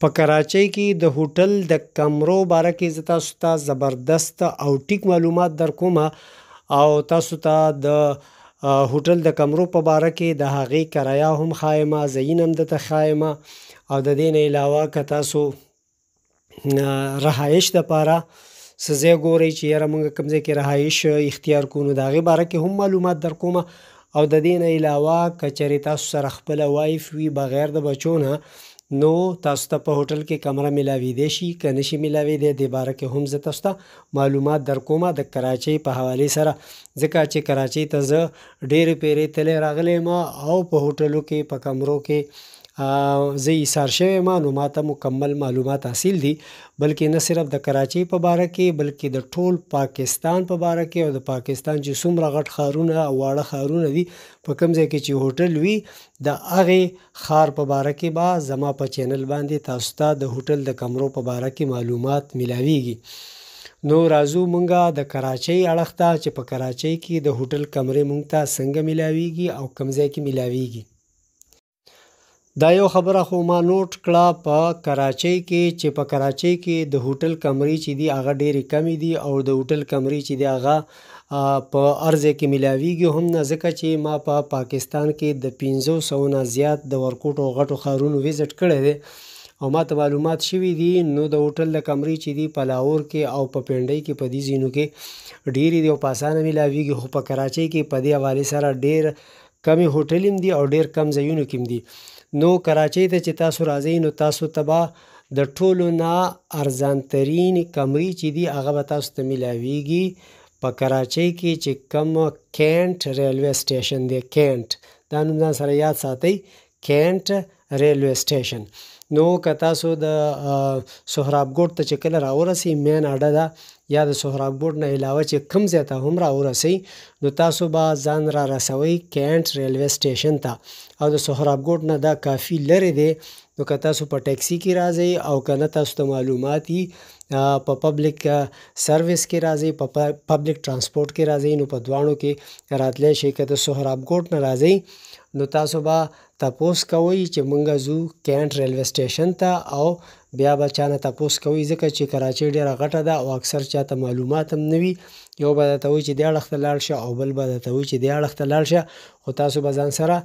په کراچۍ کې د هوټل د کمرو باره کې زتا ستا زبردست او ټیک معلومات درکوم او تاسو ته د هوټل د کمرو په باره کې د هغې کرایه هم خایمه زینم د ته خایمه او د دې نه علاوه که تاسو رهایش د پاره سزه ګوري چې یاره موږ کمزې کې رهایش اختیار کوو دا غي باره کې هم معلومات درکوم او د دې نه علاوه کچری تاسو سره خپل وایف وی بغیر د بچونه نو تاسو ته په هوټل کې کمره ملاوي دی شي که نشي ملاوي دی د باره کې هم زه تاسو ته معلومات درکومه د کراچۍ په حواله سره ځکه چې کراچۍ ته زه ډېرې پیرې تلې راغلی ما او په هوټلو کې په کمرو کې زه ایثار شوی ما نو ماته مکمل معلومات حاصل دي بلکې نه صرف د کراچۍ په باره کې بلکې د ټول پاکستان په باره کې او د پاکستان چې څومره غټ خارونه او واړه خارونه دي په کوم ځای کې چې هوټل وي د هغه خار په باره کې با زما په چینل باندې تاسو ته د هوټل د کمرو په باره کې معلومات ملاويږي نو راځو مونږه د کراچۍ اړخ ته چې په کراچۍ کې د هوټل کمرې مونږ ته څنګه ملاويږي او کمزې کې ملاويږي دا یو خبره خو ما نوٹ کړه په کراچۍ کې چې په کراچۍ کې د هوټل کمرې چې دی هغه ډېرې کمې دي او د هوټل کمرې چې دی هغه په ارزه کې ملاویږي هم نه ځکه چې ما په پا پاکستان کې د 1500 نه زیات د ورکوټو غټو خارونو ویزټ کړی دی او ما ته معلومات شوي دي نو د هوټل د کمرې چې دی په لاور کې او په پینډۍ کې په دې زینو کې ډېرې دي او په اسانه ملاویږي خو په کراچۍ کې په دې حواله سره ډېر کمی هوټل هم دي دی او ډیر کم ځایونو کې دي نو کراچۍ ته چې تاسو راځئ نو تاسو تبا د ټولو نه ارزان ترين کمرې چې دي هغه به تاسو ته ملاويږي په کراچۍ کې چې کوم کینټ ریلوی سټیشن دی کینټ دا نوم ځان سره یاد ساتئ کینټ ریلوی سټیشن نو که تاسو د سهراب ګوټ ته چې کله راورسئ مین اډه ده یا د سهراب بورډ نه علاوه چې کوم ځای ته هم را ورسئ نو تاسو به ځان را رسوئ کینټ ریلوې سټیشن ته او د سهراب بورډ نه دا کافي لرې دی نو که تاسو په ټیکسي کې راځي او که نه تاسو ته معلوماتي په پبلک سرویس کې راځي په پبلک ترانسپورت کې راځي نو په دوانو کې راتلې شي که د سهراب ګوټ نه راځي نو تاسو به تپوس کوي چې مونږ زو کینټ ریلوی سټیشن ته او بیا به چانه تپوس کوي ځکه چې کراچي ډیره غټه ده او اکثر چاته معلومات هم نوي یو به درته وایي چې دې اړخ ته لاړ شه او بل به درته وایي چې دې اړخ ته لاړ شه خو تاسو به ځان سره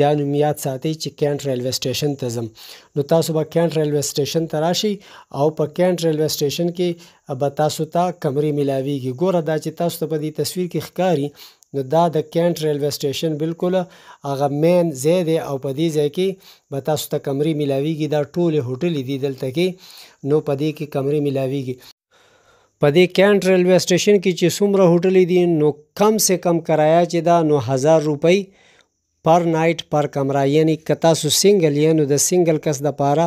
دا نوم یاد ساتئ چې کینټ ریلوی سټیشن ته ځم نو تاسو به کینټ ریلوی سټیشن ته راشئ او په کینټ ریلوی سټیشن کې به تاسو ته تا کمرې ملاویږي ګوره دا چې تاسو ته په دې تصویر کې ښکاری نو دا د کینټ ریلوی سټیشن بالکل هغه مین ځای دی او په دې ځای کې به تاسو ته کمرې ملاویږي دا ټولې هوټلې دي دلته کې نو په دې کې کمرې ملاویږي په دې کینټ ریلوی سټیشن کې چې څومره هوټلې دي نو کم سه کم کرایا چې دا نو هزار روپۍ پر نایټ پر کمره یعنی که تاسو سنگل یانو د سنگل کس د پاره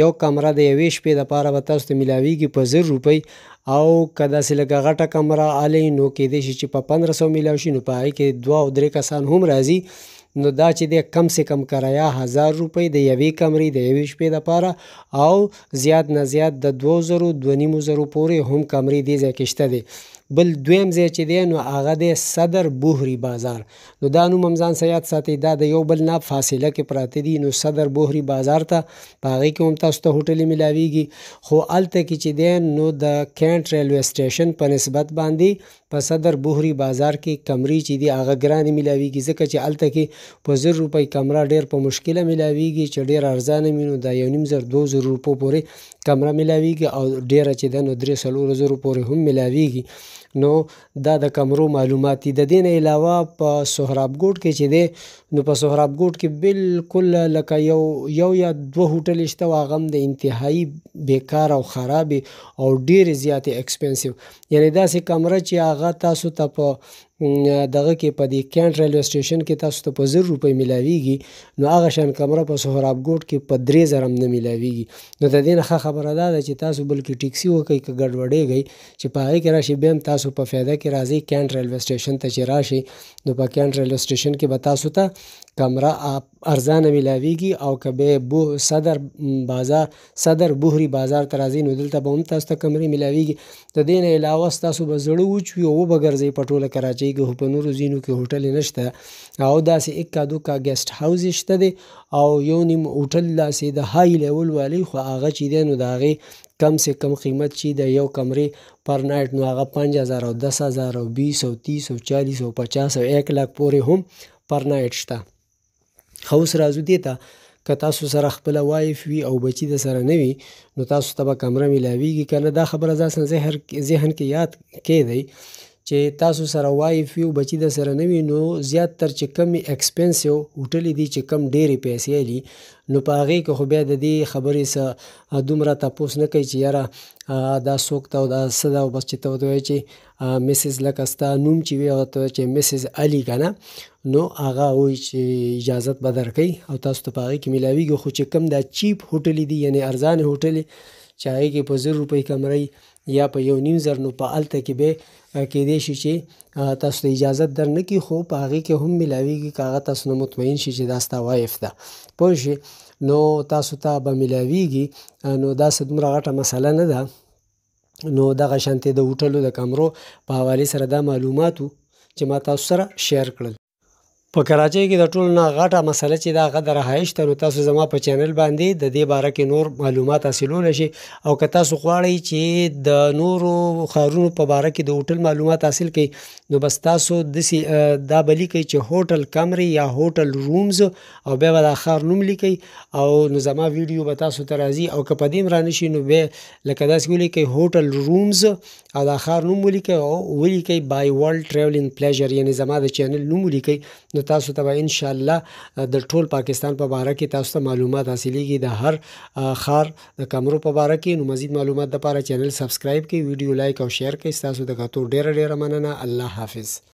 یو کمره د یوې شپې د پاره به تاسو ته ملاویږي په 1000 روپۍ او که داسې لکه غټه کمره آلی نو کېدای شي چې په 1500 ملاو شي نو په هغې کې دوه او درې کسان هم راځي نو دا چې دی کم سه کم کرایه 1000 روپۍ د یوې کمرې د یوې شپې د پاره او زیات نه زیات د 2000 2500 پورې هم کمرې دی ځکه شته دی بل دویم ځای چې دی نو هغه دی صدر بوهري بازار نو دا نوم هم ځان سیاد ساتي دا د یو بل نه فاصله کې پراته دي نو صدر بوهري بازار ته په هغې کې هم تاسو ته هوټلې ملاویږي خو هلته کې چې دی نو د کینټ ریلوی سټیشن په نسبت باندې په صدر بوهري بازار کې کمرې چې دی هغه ګرانې ملاویږي ځکه چې هلته کې په زر روپۍ کمره ډېر په مشکله ملاویږي چې ډېر ارزانه وي نو دا یو نیم زر دوه زر روپو پورې کمره ملاویږي او ډېره چې ده نو درې څلور زرو پورې هم ملاویږي نو دا د کمرو معلومات دي د دین علاوه په سهرابګوټ کې چې دی نو په سهرابګوټ کې بالکل لکه یو یو یا دوه هوټل شته واغم د انتهایی بیکار او خراب او ډیر زیات ایکسپنسیو یعنی دا سه کمره چې هغه تاسو ته په دغه کې په دې کینټ ریلوی سټیشن کې تاسو ته په 1000 روپۍ ملاويږي نو هغه شان کمره په سهراب ګوټ کې په 3000 هم نه ملاويږي نو د دې نه خبره ده چې تاسو بلکې ټیکسي وکړئ کې ګډوډېږئ چې په هغه کې راشي بیا تاسو په فایده کې راځي کینټ ریلوی سټیشن ته چې راشي نو په کینټ ریلوی سټیشن کې به تاسو ته کمره ارزانه ملاویږي او که به بو صدر بازار صدر بوهري بازار ته راځي نو دلته به هم تاسو ته کمرې ملاویږي د دې نه علاوه ستاسو به زړه وچ وي او به ګرځي په ټوله کراچۍ کې په نورو ځینو کې هوټل نشته او داسې یک کا دو کا ګیسټ هاوس شته دی او یو نیم هوټل داسې د های لیول والی خو هغه چې دی نو د هغې کم سے کم قیمت چې د یو کمرې پر نایټ نو هغه 5000 او 10000 او 20 او 30 او 40 او 50 او 1 لک پورې هم پر نایټ شته خو اوس راځو دې ته که تاسو سره خپل وایف وي او بچی د سره نه وي نو تاسو ته به کمره ملاویږي کنه دا خبره ځان ذهن ذهن کې یاد کې دی چې تاسو سره وای فیو بچی د سره نوی نو زیات تر چې کم ایکسپنسیو هوټل دي چې کم ډېری پیسې لري نو په هغه کې خو بیا د دې خبرې سره دومره تاسو نه کوي چې یاره دا سوک ته دا صدا او بس چې ته دوی چې میسز لکستا نوم چې وی او ته چې میسز علي کنه نو هغه وای چې اجازه بدر کوي او تاسو ته په هغه کې ملاویږي خو چې کم دا چیپ هوټل دي یعنی ارزان هوټل چې هغې کې په زر روپۍ کمرۍ یا په یو نیم زر نو په هلته کې به کیدای شي چې تاسو ته اجازت در نه کړي خو په هغې کې هم میلاویږي که هغه تاسو نه مطمئن شي چې دا ستا وایف ده پوه شئ نو تاسو ته به میلاویږي نو دا څه دومره غټه مسله نه ده نو دغه شانتې د هوټلو د کمرو په حواله سره دا معلوماتو چې ما تاسو سره شیر کړل په کراچۍ کې د ټولو نه غټه مسله چې دا غد رهایش ته نو تاسو زما په چینل باندې د دې باره کې نور معلومات حاصلول شي او که تاسو غواړئ چې د نورو خارونو په باره کې د هوټل معلومات حاصل کړئ نو بس تاسو د سی دا بلی کوي چې هوټل کمرې یا هوټل رومز او به ولا خار نوم لیکي او نو زما ویډیو به تاسو ته راځي او که پدیم را نشي نو به لکه داسې ولي کوي هوټل رومز او دا خار نوم ولیکي او ولیکي بای ورلد ټریولینګ پلیجر یعنی زما د چینل نوم ولیکي نو تاسو ته ان شاء الله د ټول پاکستان په اړه کې تاسو ته معلومات حاصلېږي د هر خار د کمرو په اړه کې نو مزید معلومات لپاره چینل سبسکرایب کړئ ویډیو لایک او شیر کړئ تاسو د کتو ډیر ډیر مننه الله حافظ